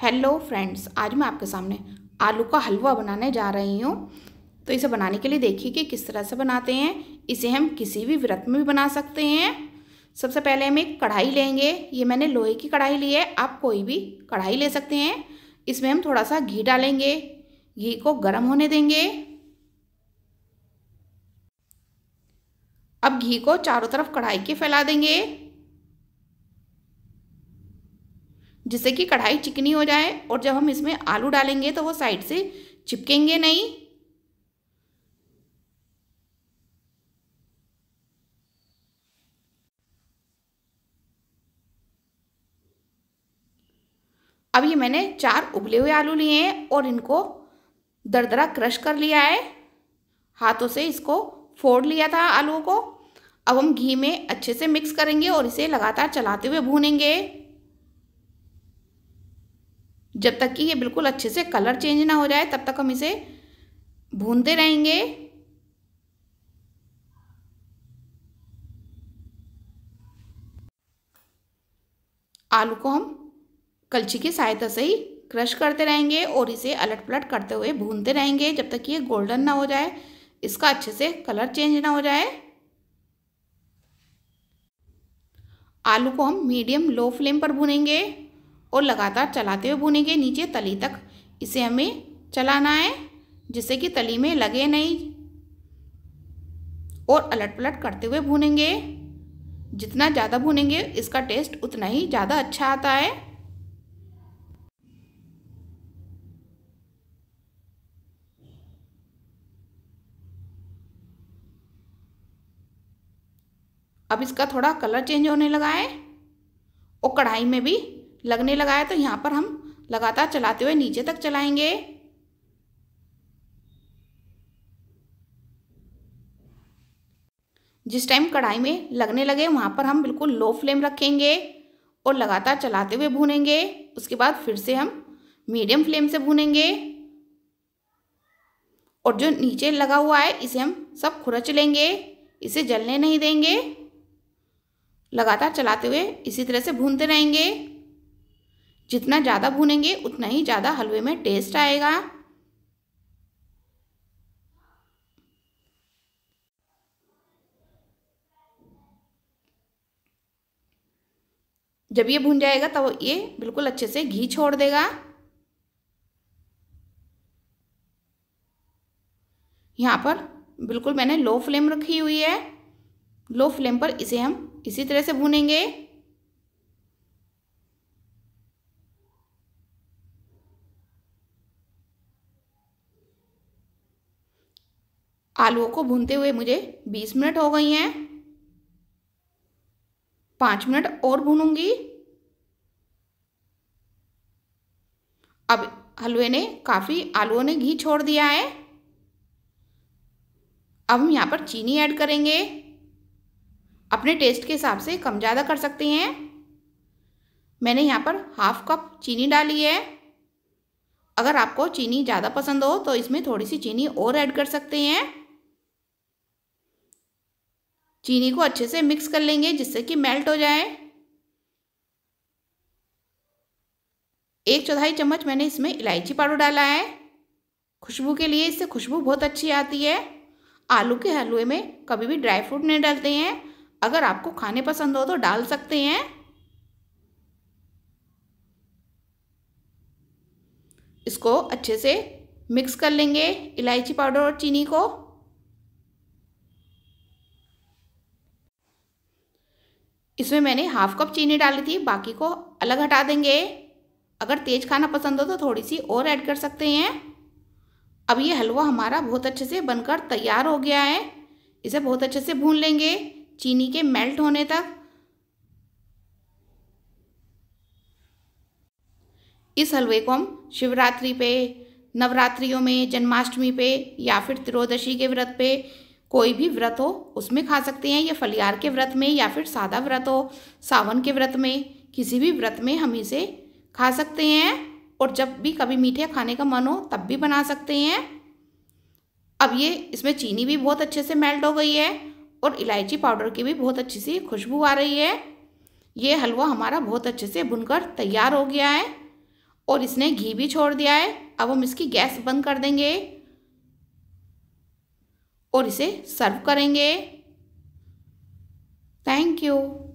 hello friends आज मैं आपके सामने आलू का हलवा बनाने जा रही हूँ तो इसे बनाने के लिए देखिए कि किस तरह से बनाते हैं इसे हम किसी भी व्रत में भी बना सकते हैं सबसे पहले हम एक कढ़ाई लेंगे ये मैंने लोहे की कढ़ाई ली है आप कोई भी कढ़ाई ले सकते हैं इसमें हम थोड़ा सा घी डालेंगे घी को गर्म होने देंगे अब घी को चारों तरफ कढ़ाई के फैला देंगे जिससे कि कढ़ाई चिकनी हो जाए और जब हम इसमें आलू डालेंगे तो वो साइड से चिपकेंगे नहीं अब ये मैंने चार उबले हुए आलू लिए हैं और इनको दरदरा क्रश कर लिया है हाथों से इसको फोड़ लिया था आलू को अब हम घी में अच्छे से मिक्स करेंगे और इसे लगातार चलाते हुए भूनेंगे जब तक कि ये बिल्कुल अच्छे से कलर चेंज ना हो जाए तब तक हम इसे भूनते रहेंगे आलू को हम कलछी की सहायता से ही क्रश करते रहेंगे और इसे अलट पलट करते हुए भूनते रहेंगे जब तक कि ये गोल्डन ना हो जाए इसका अच्छे से कलर चेंज ना हो जाए आलू को हम मीडियम लो फ्लेम पर भूनेंगे और लगातार चलाते हुए भुनेंगे नीचे तली तक इसे हमें चलाना है जिससे कि तली में लगे नहीं और अलट पलट करते हुए भूनेंगे जितना ज़्यादा भूनेंगे इसका टेस्ट उतना ही ज़्यादा अच्छा आता है अब इसका थोड़ा कलर चेंज होने लगा है और कढ़ाई में भी लगने लगा है तो यहाँ पर हम लगातार चलाते हुए नीचे तक चलाएंगे जिस टाइम कढ़ाई में लगने लगे वहाँ पर हम बिल्कुल लो फ्लेम रखेंगे और लगातार चलाते हुए भूनेंगे उसके बाद फिर से हम मीडियम फ्लेम से भूनेंगे और जो नीचे लगा हुआ है इसे हम सब खुरच लेंगे इसे जलने नहीं देंगे लगातार चलाते हुए इसी तरह से भूनते रहेंगे जितना ज़्यादा भूनेंगे उतना ही ज़्यादा हलवे में टेस्ट आएगा जब ये भून जाएगा तब तो ये बिल्कुल अच्छे से घी छोड़ देगा यहाँ पर बिल्कुल मैंने लो फ्लेम रखी हुई है लो फ्लेम पर इसे हम इसी तरह से भूनेंगे आलुओं को भूनते हुए मुझे बीस मिनट हो गई हैं पाँच मिनट और भूनूंगी अब हलवे ने काफ़ी आलुओं ने घी छोड़ दिया है अब हम यहाँ पर चीनी ऐड करेंगे अपने टेस्ट के हिसाब से कम ज़्यादा कर सकते हैं मैंने यहाँ पर हाफ कप चीनी डाली है अगर आपको चीनी ज़्यादा पसंद हो तो इसमें थोड़ी सी चीनी और ऐड कर सकते हैं चीनी को अच्छे से मिक्स कर लेंगे जिससे कि मेल्ट हो जाए एक चौथाई चम्मच मैंने इसमें इलायची पाउडर डाला है खुशबू के लिए इससे खुशबू बहुत अच्छी आती है आलू के हलवे में कभी भी ड्राई फ्रूट नहीं डालते हैं अगर आपको खाने पसंद हो तो डाल सकते हैं इसको अच्छे से मिक्स कर लेंगे इलायची पाउडर और चीनी को इसमें मैंने हाफ कप चीनी डाली थी बाकी को अलग हटा देंगे अगर तेज़ खाना पसंद हो तो थोड़ी सी और ऐड कर सकते हैं अब ये हलवा हमारा बहुत अच्छे से बनकर तैयार हो गया है इसे बहुत अच्छे से भून लेंगे चीनी के मेल्ट होने तक इस हलवे को हम शिवरात्रि पे नवरात्रियों में जन्माष्टमी पे या फिर त्रयोदशी के व्रत पे कोई भी व्रत हो उसमें खा सकते हैं या फलियार के व्रत में या फिर सादा व्रत हो सावन के व्रत में किसी भी व्रत में हम इसे खा सकते हैं और जब भी कभी मीठे खाने का मन हो तब भी बना सकते हैं अब ये इसमें चीनी भी बहुत अच्छे से मेल्ट हो गई है और इलायची पाउडर की भी बहुत अच्छी सी खुशबू आ रही है ये हलवा हमारा बहुत अच्छे से भुनकर तैयार हो गया है और इसने घी भी छोड़ दिया है अब हम इसकी गैस बंद कर देंगे और इसे सर्व करेंगे थैंक यू